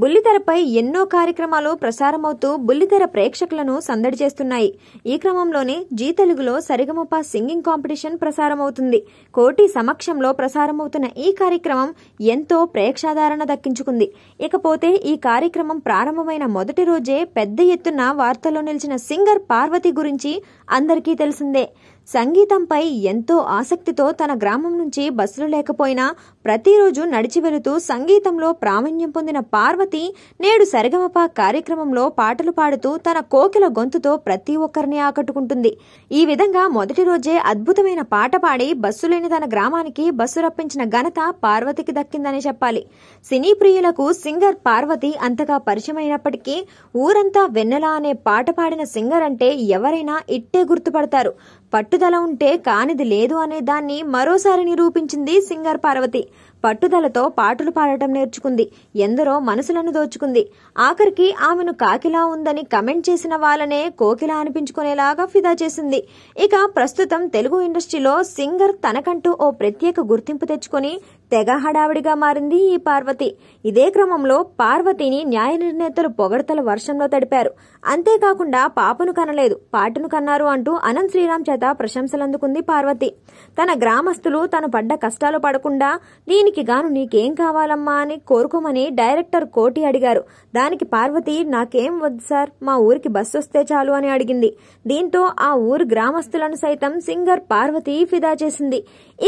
బుల్లితెరపై ఎన్నో కార్యక్రమాలు ప్రసారమవుతూ బుల్లితెర ప్రేక్షకులను సందడి చేస్తున్నాయి ఈ క్రమంలోనే జీ తెలుగులో సరిగమప సింగింగ్ కాంపిటీషన్ ప్రసారమవుతుంది కోటి సమక్షంలో ప్రసారమవుతున్న ఈ కార్యక్రమం ఎంతో ప్రేక్షాధారణ దక్కించుకుంది ఇకపోతే ఈ కార్యక్రమం ప్రారంభమైన మొదటి రోజే పెద్ద ఎత్తున వార్తల్లో నిలిచిన సింగర్ పార్వతి గురించి అందరికీ తెలిసిందే సంగీతంపై ఎంతో ఆసక్తితో తన గ్రామం నుంచి బస్సులు లేకపోయినా ప్రతిరోజు నడిచి వెళుతూ సంగీతంలో ప్రావీణ్యం పొందిన పార్వతి నేడు సరిగమప కార్యక్రమంలో పాటలు పాడుతూ తన కోకిల గొంతుతో ప్రతి ఒక్కరిని ఆకట్టుకుంటుంది ఈ విధంగా మొదటి రోజే అద్భుతమైన పాట పాడి బస్సు లేని తన గ్రామానికి బస్సు రప్పించిన ఘనత పార్వతికి దక్కిందని చెప్పాలి సినీ ప్రియులకు సింగర్ పార్వతి అంతగా పరిచయమైనప్పటికీ ఊరంతా వెన్నెల అనే పాట పాడిన సింగర్ అంటే ఎవరైనా ఇట్టే గుర్తుపడతారు పట్టుదల ఉంటే కానిది లేదు అనే దాన్ని మరోసారి నిరూపించింది సింగర్ పార్వతి పట్టుదలతో పాటలు పాడటం నేర్చుకుంది ఎందరో మనసులను దోచుకుంది ఆఖరికి ఆమెను కాకిలా ఉందని కమెంట్ చేసిన వాళ్ళనే కోకిలా అనిపించుకునేలాగా ఫిదా చేసింది ఇక ప్రస్తుతం తెలుగు ఇండస్ట్రీలో సింగర్ తనకంటూ ఓ ప్రత్యేక గుర్తింపు తెచ్చుకొని తెగ హడావిడిగా మారింది ఈ పార్వతి ఇదే క్రమంలో పార్వతిని న్యాయ నిర్ణేతలు పొగడతల వర్షంలో తడిపారు అంతేకాకుండా పాపను కనలేదు పాటను కన్నారు అంటూ అనంత్ శ్రీరామ్ చేత ప్రశంసలందుకుంది పార్వతి తన గ్రామస్తులు తను పడ్డ కష్టాలు పడకుండా దీనికి గాను నీకేం కావాలమ్మా అని కోరుకోమని డైరెక్టర్ కోటి అడిగారు దానికి పార్వతి నాకేం వద్దు సార్ మా ఊరికి బస్సు వస్తే చాలు అని అడిగింది దీంతో ఆ ఊరు గ్రామస్తులను సైతం సింగర్ పార్వతి ఫిదా చేసింది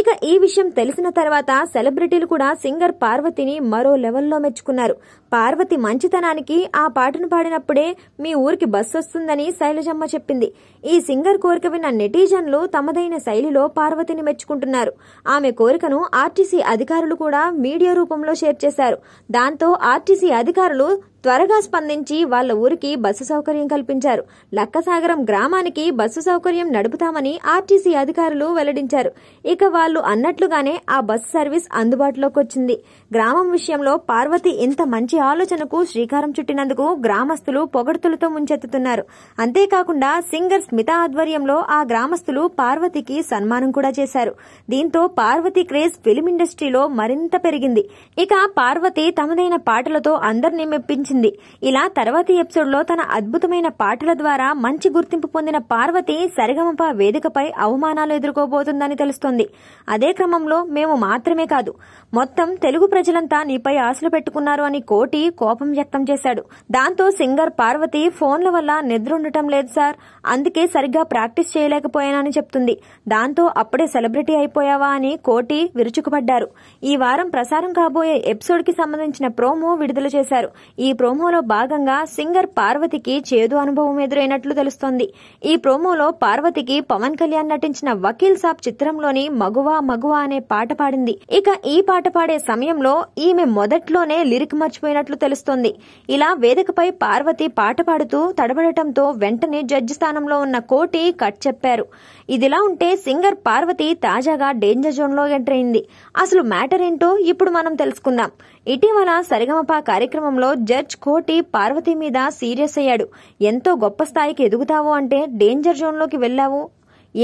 ఇక ఈ విషయం తెలిసిన తర్వాత సెలవు సెలబ్రిటీలు కూడా సింగర్ పార్వతిని మరో లెవెల్లో మెచ్చుకున్నారు పార్వతి మంచితనానికి ఆ పాటను పాడినప్పుడే మీ ఊరికి బస్సు వస్తుందని శైలజమ్మ చెప్పింది ఈ సింగర్ కోరిక విన్న నెటిజన్లు తమదైన శైలిలో పార్వతిని మెచ్చుకుంటున్నారు ఆమె కోరికను ఆర్టీసీ అధికారులు కూడా మీడియా రూపంలో షేర్ చేశారు దాంతో ఆర్టీసీ అధికారులు త్వరగా స్పందించి వాళ్ల ఊరికి బస్సు సౌకర్యం కల్పించారు లక్కసాగరం గ్రామానికి బస్సు సౌకర్యం నడుపుతామని ఆర్టీసీ అధికారులు వెల్లడించారు ఇక వాళ్లు అన్నట్లుగానే ఆ బస్సు సర్వీస్ అందుబాటులోకి వచ్చింది గ్రామం విషయంలో పార్వతి ఇంత మంచి ఆలోచనకు శ్రీకారం చుట్టినందుకు గ్రామస్తులు పొగడ్తులతో ముంచెత్తుతున్నారు అంతేకాకుండా సింగర్ స్మిత ఆధ్వర్యంలో ఆ గ్రామస్తులు పార్వతికి సన్మానం కూడా చేశారు దీంతో పార్వతి క్రేజ్ ఫిలిం ఇండస్ట్రీలో మరింత పెరిగింది ఇక పార్వతి తమదైన పాటలతో అందరినీ మెప్పించారు నటించింది ఇలా తర్వాతి ఎపిసోడ్లో తన అద్భుతమైన పాటల ద్వారా మంచి గుర్తింపు పొందిన పార్వతి సరిగమప వేదికపై అవమానాలు ఎదుర్కోబోతుందని తెలుస్తోంది అదే క్రమంలో మేము మాత్రమే కాదు మొత్తం తెలుగు ప్రజలంతా నీపై ఆశలు పెట్టుకున్నారు అని కోటి కోపం వ్యక్తం చేశాడు దాంతో సింగర్ పార్వతి ఫోన్ల వల్ల నిద్రుండటం లేదు సార్ అందుకే సరిగ్గా ప్రాక్టీస్ చేయలేకపోయానని చెప్తుంది దాంతో అప్పుడే సెలబ్రిటీ అయిపోయావా అని కోటి విరుచుకుపడ్డారు ఈ వారం ప్రసారం కాబోయే ఎపిసోడ్కి సంబంధించిన ప్రోమో విడుదల చేశారు ఈ ప్రోమోలో భాగంగా సింగర్ పార్వతికి చేదు అనుభవం ఎదురైనట్లు తెలుస్తోంది ఈ ప్రోమోలో పార్వతికి పవన్ కళ్యాణ్ నటించిన వకీల్ సాబ్ చిత్రంలోని మగువా మగువా అనే పాట పాడింది ఇక ఈ పాట పాడే సమయంలో ఈమె మొదట్లోనే లిరిక్ మర్చిపోయినట్లు తెలుస్తోంది ఇలా వేదికపై పార్వతి పాట పాడుతూ తడబడటంతో వెంటనే జడ్జి స్థానంలో ఉన్న కోటి కట్ చెప్పారు ఇదిలా ఉంటే సింగర్ పార్వతి తాజాగా డేంజర్ జోన్లో ఎంటర్ అయింది అసలు మ్యాటర్ ఏంటో ఇప్పుడు మనం తెలుసుకుందాం ఇటీవల సరిగమప కార్యక్రమంలో జడ్జ్ కోటి పార్వతి మీద సీరియస్ అయ్యాడు ఎంతో గొప్ప స్థాయికి ఎదుగుతావు అంటే డేంజర్ జోన్లోకి వెళ్ళావు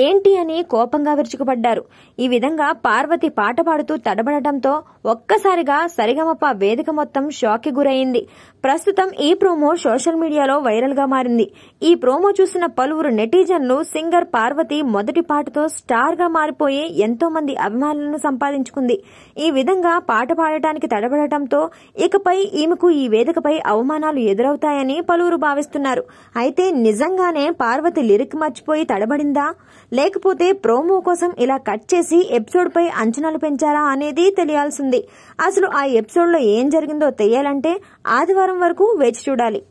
ఏంటి అని కోపంగా విరుచుకుపడ్డారు ఈ విధంగా పార్వతి పాట పాడుతూ తడబడటంతో ఒక్కసారిగా సరిగమప్ప వేదిక మొత్తం షాక్కి గురైంది ప్రస్తుతం ఈ ప్రోమో సోషల్ మీడియాలో వైరల్గా మారింది ఈ ప్రోమో చూసిన పలువురు నెటిజన్లు సింగర్ పార్వతి మొదటి పాటతో స్టార్గా మారిపోయి ఎంతో మంది అభిమానులను సంపాదించుకుంది ఈ విధంగా పాట పాడటానికి తడబడటంతో ఇకపై ఈమెకు ఈ వేదికపై అవమానాలు ఎదురవుతాయని పలువురు భావిస్తున్నారు అయితే నిజంగానే పార్వతి లిరిక్ మర్చిపోయి తడబడిందా లేకపోతే ప్రోమో కోసం ఇలా కట్ చేసి ఎపిసోడ్పై అంచనాలు పెంచారా అనేది తెలియాల్సింది అసలు ఆ ఎపిసోడ్లో ఏం జరిగిందో తెలియాలంటే ఆదివారం వరకు వేచి చూడాలి